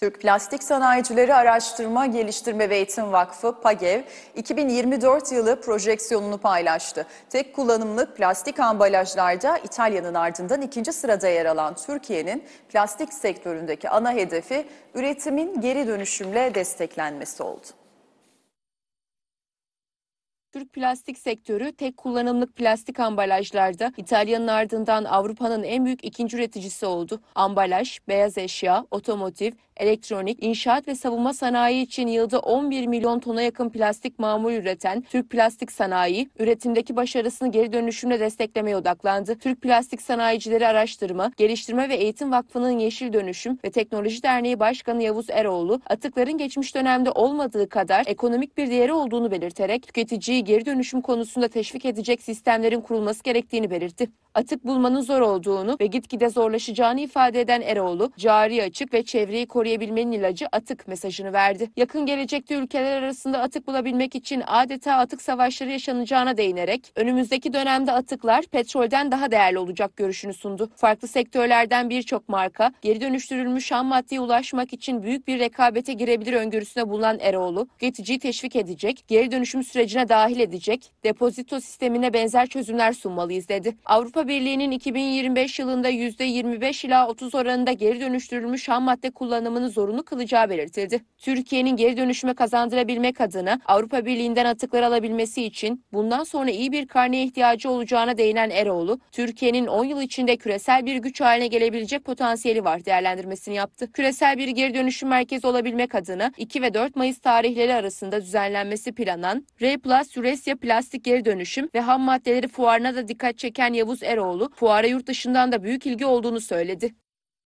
Türk Plastik Sanayicileri Araştırma, Geliştirme ve Eğitim Vakfı PAGEV 2024 yılı projeksiyonunu paylaştı. Tek kullanımlık plastik ambalajlarda İtalya'nın ardından ikinci sırada yer alan Türkiye'nin plastik sektöründeki ana hedefi üretimin geri dönüşümle desteklenmesi oldu. Türk plastik sektörü tek kullanımlık plastik ambalajlarda İtalya'nın ardından Avrupa'nın en büyük ikinci üreticisi oldu. Ambalaj, beyaz eşya, otomotiv, elektronik, inşaat ve savunma sanayi için yılda 11 milyon tona yakın plastik mamul üreten Türk Plastik Sanayi, üretimdeki başarısını geri dönüşümle desteklemeye odaklandı. Türk Plastik Sanayicileri Araştırma, Geliştirme ve Eğitim Vakfı'nın Yeşil Dönüşüm ve Teknoloji Derneği Başkanı Yavuz Eroğlu, atıkların geçmiş dönemde olmadığı kadar ekonomik bir değeri olduğunu belirterek tüketiciyi geri dönüşüm konusunda teşvik edecek sistemlerin kurulması gerektiğini belirtti. Atık bulmanın zor olduğunu ve gitgide zorlaşacağını ifade eden Eroğlu, cari açık ve çevreyi koruyabilmenin ilacı atık mesajını verdi. Yakın gelecekte ülkeler arasında atık bulabilmek için adeta atık savaşları yaşanacağına değinerek önümüzdeki dönemde atıklar petrolden daha değerli olacak görüşünü sundu. Farklı sektörlerden birçok marka geri dönüştürülmüş ham maddeye ulaşmak için büyük bir rekabete girebilir öngörüsüne bulunan Eroğlu, geticiyi teşvik edecek, geri dönüşüm sürecine dahil dahil edecek, depozito sistemine benzer çözümler sunmalıyız dedi. Avrupa Birliği'nin 2025 yılında %25 ila 30 oranında geri dönüştürülmüş ham madde kullanımını zorunlu kılacağı belirtildi. Türkiye'nin geri dönüşüme kazandırabilmek adına Avrupa Birliği'nden atıklar alabilmesi için bundan sonra iyi bir karneye ihtiyacı olacağına değinen Eroğlu, Türkiye'nin 10 yıl içinde küresel bir güç haline gelebilecek potansiyeli var değerlendirmesini yaptı. Küresel bir geri dönüşüm merkezi olabilmek adına 2 ve 4 Mayıs tarihleri arasında düzenlenmesi planlanan R Plus Küresya Plastik Geri Dönüşüm ve Ham Maddeleri Fuarına da dikkat çeken Yavuz Eroğlu, fuara yurt dışından da büyük ilgi olduğunu söyledi.